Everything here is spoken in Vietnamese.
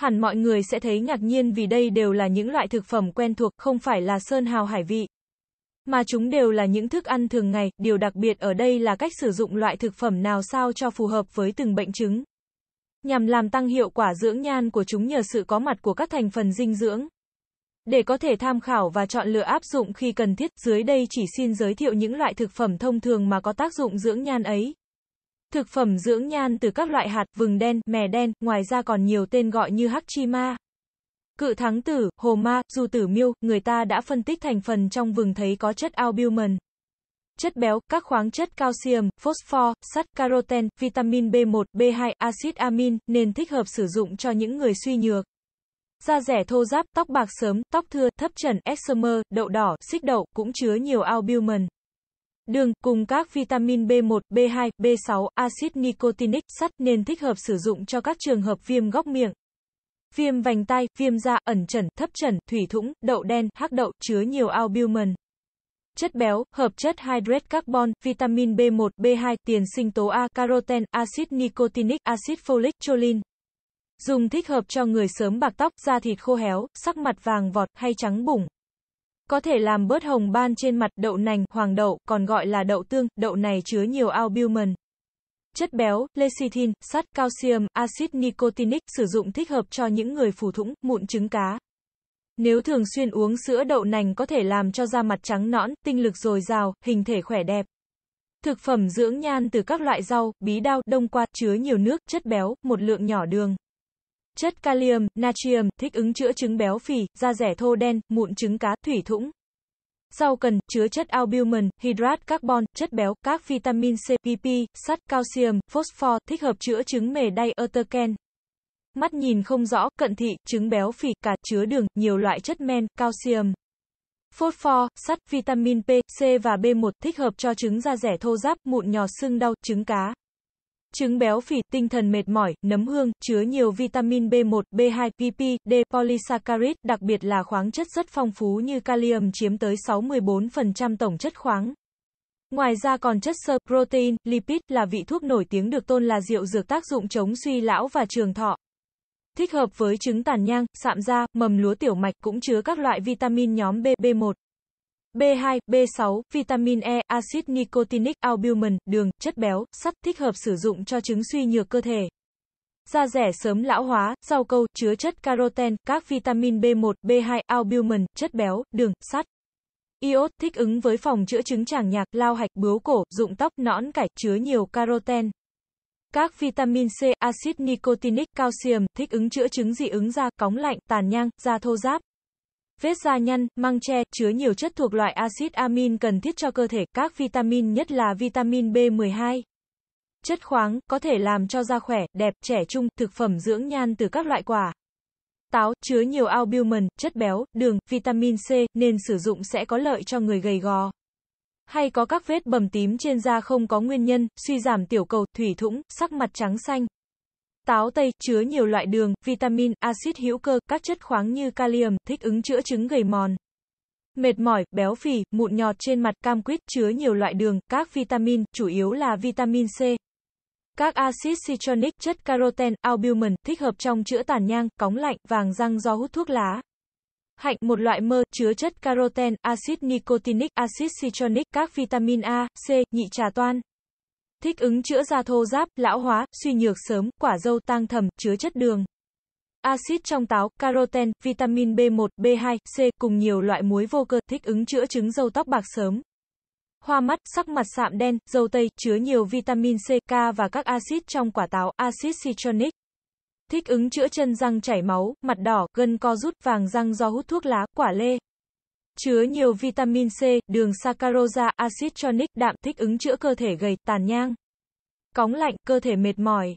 Hẳn mọi người sẽ thấy ngạc nhiên vì đây đều là những loại thực phẩm quen thuộc, không phải là sơn hào hải vị. Mà chúng đều là những thức ăn thường ngày, điều đặc biệt ở đây là cách sử dụng loại thực phẩm nào sao cho phù hợp với từng bệnh chứng. Nhằm làm tăng hiệu quả dưỡng nhan của chúng nhờ sự có mặt của các thành phần dinh dưỡng. Để có thể tham khảo và chọn lựa áp dụng khi cần thiết, dưới đây chỉ xin giới thiệu những loại thực phẩm thông thường mà có tác dụng dưỡng nhan ấy. Thực phẩm dưỡng nhan từ các loại hạt, vừng đen, mè đen, ngoài ra còn nhiều tên gọi như hắc chi ma. Cự thắng tử, hồ ma, du tử miêu, người ta đã phân tích thành phần trong vừng thấy có chất albumin, chất béo, các khoáng chất calcium, phosphor, sắt, caroten, vitamin B1, B2, axit amin, nên thích hợp sử dụng cho những người suy nhược. Da rẻ thô ráp, tóc bạc sớm, tóc thưa, thấp trần, eczema, đậu đỏ, xích đậu, cũng chứa nhiều albumin đường, cùng các vitamin B1, B2, B6, axit nicotinic, sắt nên thích hợp sử dụng cho các trường hợp viêm góc miệng. Viêm vành tai, viêm da, ẩn trần, thấp trần, thủy thủng, đậu đen, hắc đậu, chứa nhiều albumin. Chất béo, hợp chất hydrate carbon, vitamin B1, B2, tiền sinh tố A, caroten, axit nicotinic, axit folic, choline. Dùng thích hợp cho người sớm bạc tóc, da thịt khô héo, sắc mặt vàng vọt hay trắng bủng. Có thể làm bớt hồng ban trên mặt đậu nành, hoàng đậu, còn gọi là đậu tương, đậu này chứa nhiều albumin. Chất béo, lecithin, sắt, calcium, axit nicotinic sử dụng thích hợp cho những người phù thủng, mụn trứng cá. Nếu thường xuyên uống sữa đậu nành có thể làm cho da mặt trắng nõn, tinh lực dồi dào, hình thể khỏe đẹp. Thực phẩm dưỡng nhan từ các loại rau, bí đao, đông qua, chứa nhiều nước, chất béo, một lượng nhỏ đường chất kalium, natrium, thích ứng chữa chứng béo phì, da rẻ thô đen, mụn trứng cá, thủy thũng. sau cần, chứa chất albumin, hydrat carbon, chất béo, các vitamin C, PP, sắt, calcium, phosphor, thích hợp chữa chứng mề đay Erteken. Mắt nhìn không rõ, cận thị, chứng béo phì, cả chứa đường, nhiều loại chất men, calcium. Phosphor, sắt, vitamin P, C và B1 thích hợp cho trứng da rẻ thô ráp, mụn nhỏ sưng đau, trứng cá. Trứng béo phì, tinh thần mệt mỏi, nấm hương, chứa nhiều vitamin B1, B2, PP, D, polysaccharid đặc biệt là khoáng chất rất phong phú như kalium chiếm tới 64% tổng chất khoáng. Ngoài ra còn chất sơ protein, lipid là vị thuốc nổi tiếng được tôn là rượu dược tác dụng chống suy lão và trường thọ. Thích hợp với trứng tàn nhang, sạm da, mầm lúa tiểu mạch cũng chứa các loại vitamin nhóm B, B1. B2, B6, vitamin E, axit nicotinic, albumin, đường, chất béo, sắt thích hợp sử dụng cho chứng suy nhược cơ thể. Da rẻ sớm lão hóa, rau câu, chứa chất caroten, các vitamin B1, B2, albumin, chất béo, đường, sắt. Iốt thích ứng với phòng chữa chứng tràng nhạc, lao hạch, bướu cổ, dụng tóc, nõn cải, chứa nhiều caroten. Các vitamin C, axit nicotinic, calcium, thích ứng chữa chứng dị ứng da, cóng lạnh, tàn nhang, da thô ráp vết da nhăn, măng tre, chứa nhiều chất thuộc loại axit amin cần thiết cho cơ thể, các vitamin nhất là vitamin B12. Chất khoáng, có thể làm cho da khỏe, đẹp, trẻ trung, thực phẩm dưỡng nhan từ các loại quả. Táo, chứa nhiều albumin, chất béo, đường, vitamin C, nên sử dụng sẽ có lợi cho người gầy gò. Hay có các vết bầm tím trên da không có nguyên nhân, suy giảm tiểu cầu, thủy thũng, sắc mặt trắng xanh. Táo tây chứa nhiều loại đường, vitamin, axit hữu cơ, các chất khoáng như kalium, thích ứng chữa chứng gầy mòn. Mệt mỏi, béo phì, mụn nhọt trên mặt cam quýt chứa nhiều loại đường, các vitamin, chủ yếu là vitamin C. Các axit citronic, chất caroten, albumin, thích hợp trong chữa tàn nhang, cóng lạnh, vàng răng do hút thuốc lá. Hạnh, một loại mơ, chứa chất caroten, axit nicotinic, axit citronic, các vitamin A, C, nhị trà toan thích ứng chữa da thô ráp, lão hóa, suy nhược sớm, quả dâu tăng thầm, chứa chất đường. Axit trong táo, caroten, vitamin B1, B2, C cùng nhiều loại muối vô cơ thích ứng chữa chứng dâu tóc bạc sớm. Hoa mắt, sắc mặt sạm đen, dâu tây chứa nhiều vitamin C, K và các axit trong quả táo, axit citronic. Thích ứng chữa chân răng chảy máu, mặt đỏ, gân co rút, vàng răng do hút thuốc lá, quả lê chứa nhiều vitamin C, đường saccharosa, axit tronic, đạm thích ứng chữa cơ thể gầy, tàn nhang. Cóng lạnh, cơ thể mệt mỏi,